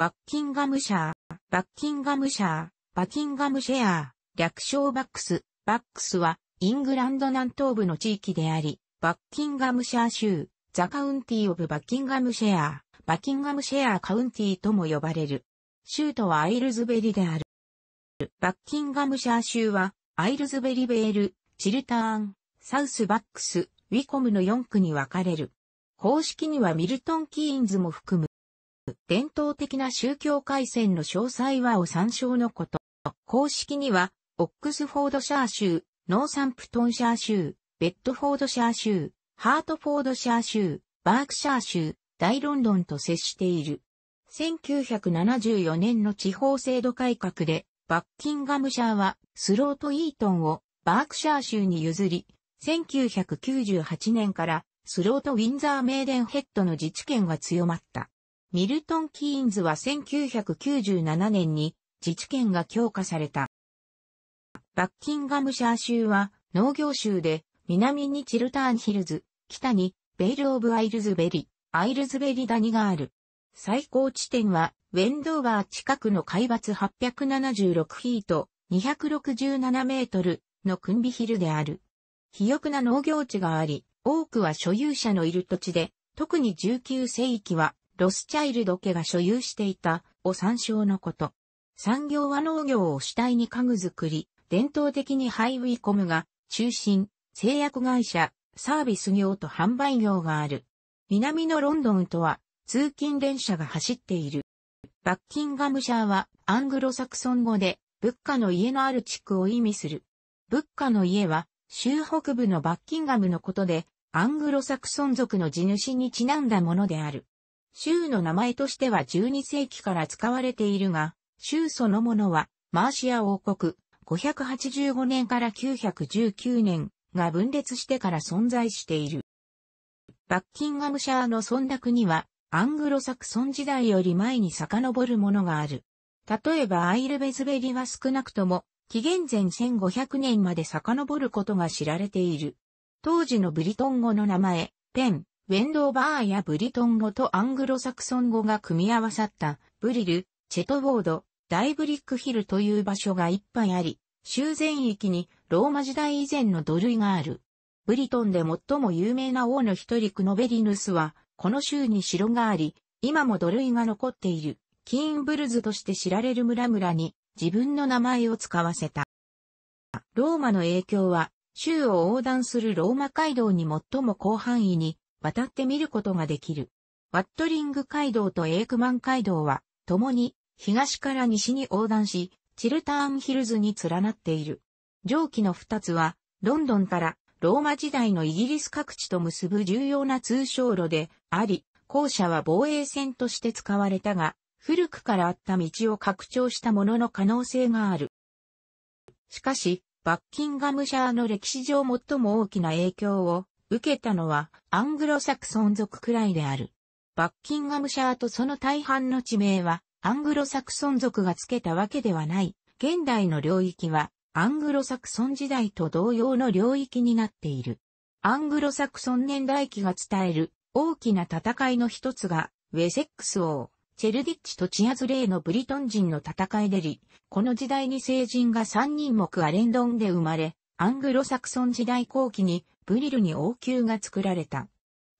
バッキンガムシャー、バッキンガムシャー、バッキンガムシェアー、略称バックス、バックスは、イングランド南東部の地域であり、バッキンガムシャー州、ザカウンティーオブバッキンガムシェアー、バッキンガムシェアーカウンティーとも呼ばれる。州都はアイルズベリである。バッキンガムシャー州は、アイルズベリベール、チルターン、サウスバックス、ウィコムの4区に分かれる。公式にはミルトン・キーンズも含む。伝統的な宗教改線の詳細はを参照のこと。公式には、オックスフォードシャー州、ノーサンプトンシャー州、ベッドフォードシャー州、ハートフォードシャー州、バークシャー州、大ロンドンと接している。1974年の地方制度改革で、バッキンガムシャーはスロートイートンをバークシャー州に譲り、1998年からスロートウィンザーメーデンヘッドの自治権が強まった。ミルトン・キーンズは1997年に自治権が強化された。バッキンガムシャー州は農業州で南にチルターンヒルズ、北にベイル・オブ・アイルズベリ、アイルズベリ谷がある。最高地点はウェンドーバー近くの海抜876フィート267メートルのクンビヒルである。肥沃な農業地があり、多くは所有者のいる土地で、特に19世紀はロスチャイルド家が所有していた、を参照のこと。産業は農業を主体に家具作り、伝統的にハイウィコムが中心、製薬会社、サービス業と販売業がある。南のロンドンとは通勤電車が走っている。バッキンガムシャーはアングロサクソン語で仏家の家のある地区を意味する。仏家の家は州北部のバッキンガムのことでアングロサクソン族の地主にちなんだものである。州の名前としては12世紀から使われているが、州そのものは、マーシア王国、585年から919年が分裂してから存在している。バッキンガムシャーの存落には、アングロサクソン時代より前に遡るものがある。例えばアイルベズベリは少なくとも、紀元前1500年まで遡ることが知られている。当時のブリトン語の名前、ペン、ウェンドーバーやブリトン語とアングロサクソン語が組み合わさったブリル、チェトボード、ダイブリックヒルという場所がいっぱいあり、修繕域にローマ時代以前の土塁がある。ブリトンで最も有名な王の一人クノベリヌスは、この州に城があり、今も土塁が残っている、キーンブルズとして知られる村々に自分の名前を使わせた。ローマの影響は、州を横断するローマ街道に最も広範囲に渡って見ることができる。ワットリング街道とエークマン街道は、共に東から西に横断し、チルターンヒルズに連なっている。上記の二つは、ロンドンからローマ時代のイギリス各地と結ぶ重要な通商路であり、校舎は防衛線として使われたが、古くからあった道を拡張したものの可能性がある。しかし、バッキンガムシャーの歴史上最も大きな影響を受けたのはアングロサクソン族くらいである。バッキンガムシャーとその大半の地名はアングロサクソン族がつけたわけではない。現代の領域はアングロサクソン時代と同様の領域になっている。アングロサクソン年代記が伝える大きな戦いの一つがウェセックス王、チェルディッチとチアズレイのブリトン人の戦いでり、この時代に聖人が3人もクアレンドンで生まれ、アングロサクソン時代後期にブリルに王宮が作られた。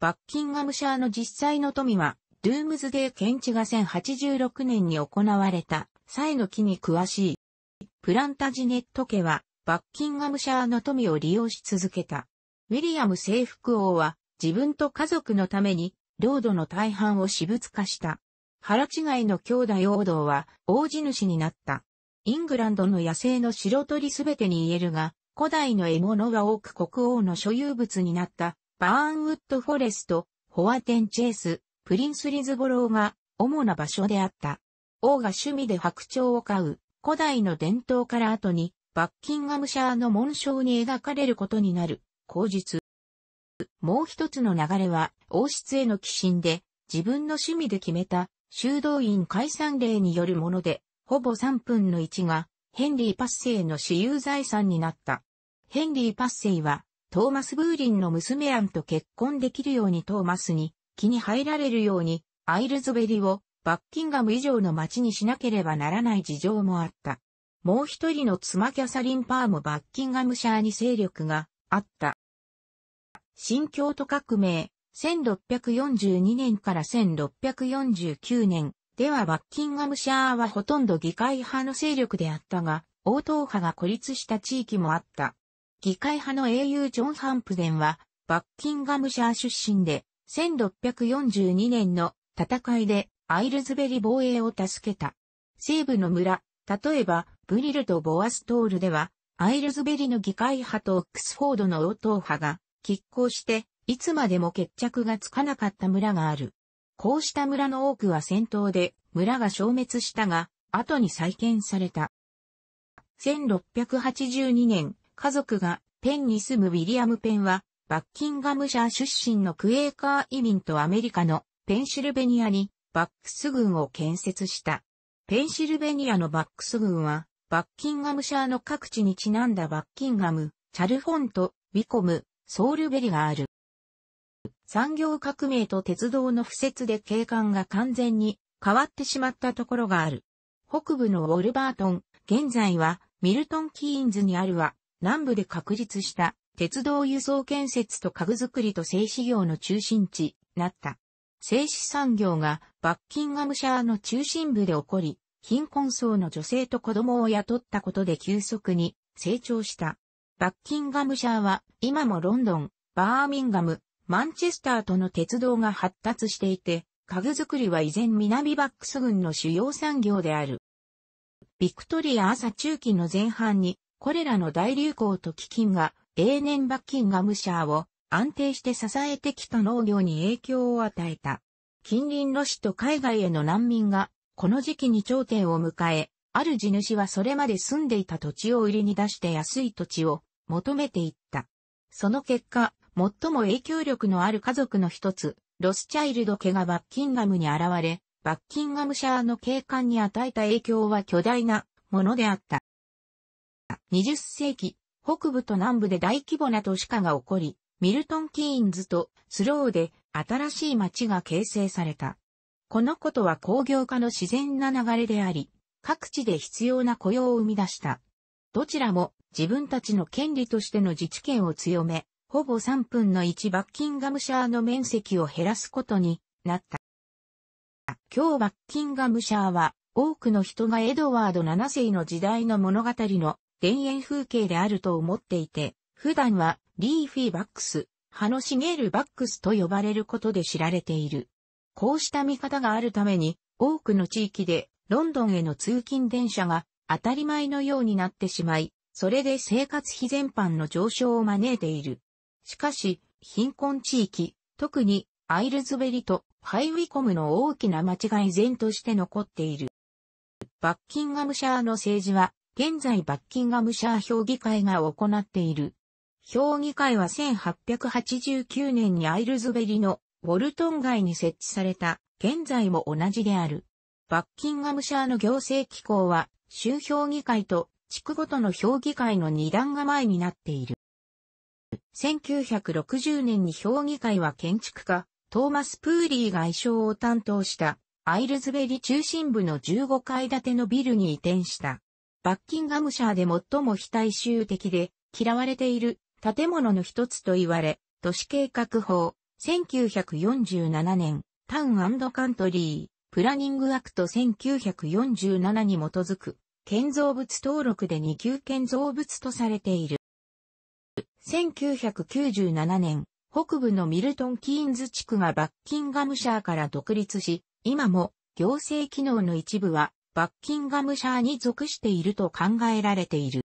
バッキンガムシャーの実際の富は、ドゥームズデー検知が1086年に行われた、際の木に詳しい。プランタジネット家は、バッキンガムシャーの富を利用し続けた。ウィリアム征服王は、自分と家族のために、領土の大半を私物化した。腹違いの兄弟王道は、王子主になった。イングランドの野生の白鳥すべてに言えるが、古代の獲物が多く国王の所有物になった、バーンウッドフォレスト、ホワテンチェース、プリンスリズボローが主な場所であった。王が趣味で白鳥を飼う、古代の伝統から後に、バッキンガムシャーの紋章に描かれることになる、口述。もう一つの流れは、王室への寄進で、自分の趣味で決めた、修道院解散令によるもので、ほぼ3分の1が、ヘンリー・パッセイの私有財産になった。ヘンリー・パッセイは、トーマス・ブーリンの娘アンと結婚できるようにトーマスに、気に入られるように、アイルズベリを、バッキンガム以上の町にしなければならない事情もあった。もう一人の妻キャサリン・パーもバッキンガムシャーに勢力があった。新京都革命、1642年から1649年、ではバッキンガムシャーはほとんど議会派の勢力であったが、王答派が孤立した地域もあった。議会派の英雄ジョン・ハンプデンは、バッキンガムシャー出身で、1642年の戦いでアイルズベリ防衛を助けた。西部の村、例えば、ブリルとボアストールでは、アイルズベリの議会派とオックスフォードの応答派が、拮抗して、いつまでも決着がつかなかった村がある。こうした村の多くは戦闘で村が消滅したが、後に再建された。1682年、家族がペンに住むウィリアム・ペンは、バッキンガムシャー出身のクエーカー移民とアメリカのペンシルベニアにバックス軍を建設した。ペンシルベニアのバックス軍は、バッキンガムシャーの各地にちなんだバッキンガム、チャルフォント、ウィコム、ソールベリがある。産業革命と鉄道の不設で景観が完全に変わってしまったところがある。北部のウォルバートン、現在はミルトンキーンズにあるは、南部で確立した鉄道輸送建設と家具作りと製紙業の中心地、なった。製紙産業がバッキンガムシャーの中心部で起こり、貧困層の女性と子供を雇ったことで急速に成長した。バッキンガムシャーは今もロンドン、バーミンガム、マンチェスターとの鉄道が発達していて、家具作りは依然南バックス軍の主要産業である。ビクトリア朝中期の前半に、これらの大流行と飢饉が、永年バッキンガムシャーを安定して支えてきた農業に影響を与えた。近隣の市と海外への難民が、この時期に頂点を迎え、ある地主はそれまで住んでいた土地を売りに出して安い土地を求めていった。その結果、最も影響力のある家族の一つ、ロスチャイルド家がバッキンガムに現れ、バッキンガムシャーの景観に与えた影響は巨大なものであった。20世紀、北部と南部で大規模な都市化が起こり、ミルトン・キーンズとスローで新しい街が形成された。このことは工業化の自然な流れであり、各地で必要な雇用を生み出した。どちらも自分たちの権利としての自治権を強め、ほぼ3分の1バッキンガムシャーの面積を減らすことになった。今日バッキンガムシャーは多くの人がエドワード7世の時代の物語の田園風景であると思っていて、普段はリーフィーバックス、葉の茂るバックスと呼ばれることで知られている。こうした見方があるために多くの地域でロンドンへの通勤電車が当たり前のようになってしまい、それで生活費全般の上昇を招いている。しかし、貧困地域、特にアイルズベリとハイウィコムの大きな間違い前として残っている。バッキンガムシャーの政治は、現在バッキンガムシャー評議会が行っている。評議会は1889年にアイルズベリのウォルトン街に設置された、現在も同じである。バッキンガムシャーの行政機構は、州評議会と地区ごとの評議会の二段構えになっている。1960年に評議会は建築家、トーマス・プーリー外相を担当したアイルズベリ中心部の15階建てのビルに移転した。バッキンガムシャーで最も非大衆的で嫌われている建物の一つと言われ、都市計画法、1947年、タウンカントリー、プラニングアクト1947に基づく、建造物登録で2級建造物とされている。1997年、北部のミルトン・キーンズ地区がバッキンガムシャーから独立し、今も行政機能の一部はバッキンガムシャーに属していると考えられている。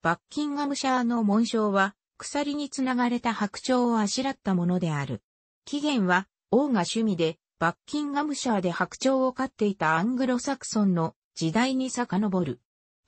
バッキンガムシャーの紋章は鎖につながれた白鳥をあしらったものである。起源は王が趣味でバッキンガムシャーで白鳥を飼っていたアングロサクソンの時代に遡る。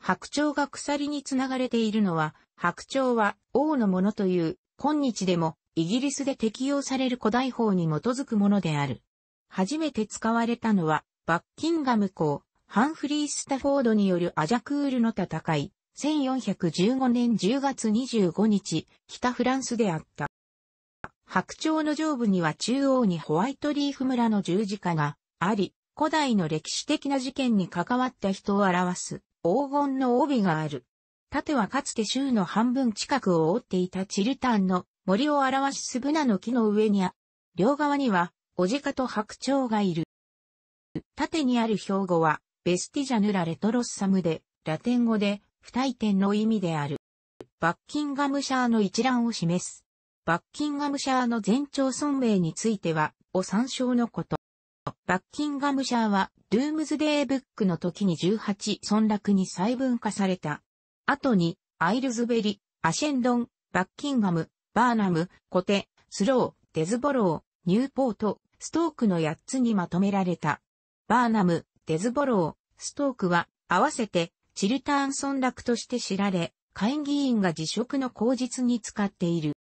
白鳥が鎖につながれているのは白鳥は王のものという、今日でもイギリスで適用される古代法に基づくものである。初めて使われたのは、バッキンガム公、ハンフリー・スタフォードによるアジャクールの戦い、1415年10月25日、北フランスであった。白鳥の上部には中央にホワイトリーフ村の十字架があり、古代の歴史的な事件に関わった人を表す黄金の帯がある。縦はかつて州の半分近くを覆っていたチルタンの森を表すブナの木の上にあ、両側には、オジカと白鳥がいる。縦にある標語は、ベスティジャヌラレトロッサムで、ラテン語で、不退転の意味である。バッキンガムシャーの一覧を示す。バッキンガムシャーの全長村名については、お参照のこと。バッキンガムシャーは、ドゥームズデーブックの時に18村落に細分化された後に、アイルズベリ、アシェンドン、バッキンガム、バーナム、コテ、スロー、デズボロー、ニューポート、ストークの8つにまとめられた。バーナム、デズボロー、ストークは合わせてチルターン村落として知られ、会議員が辞職の口実に使っている。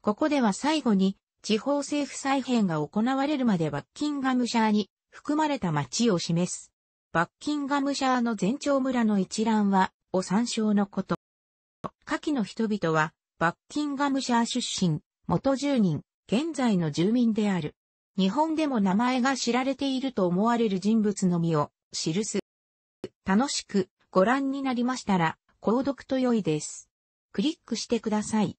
ここでは最後に地方政府再編が行われるまでバッキンガムシャーに含まれた町を示す。バッキンガムシャーの全長村の一覧はを参照のこと。下記の人々は、バッキンガムシャー出身、元住人、現在の住民である。日本でも名前が知られていると思われる人物のみを記す。楽しくご覧になりましたら、購読と良いです。クリックしてください。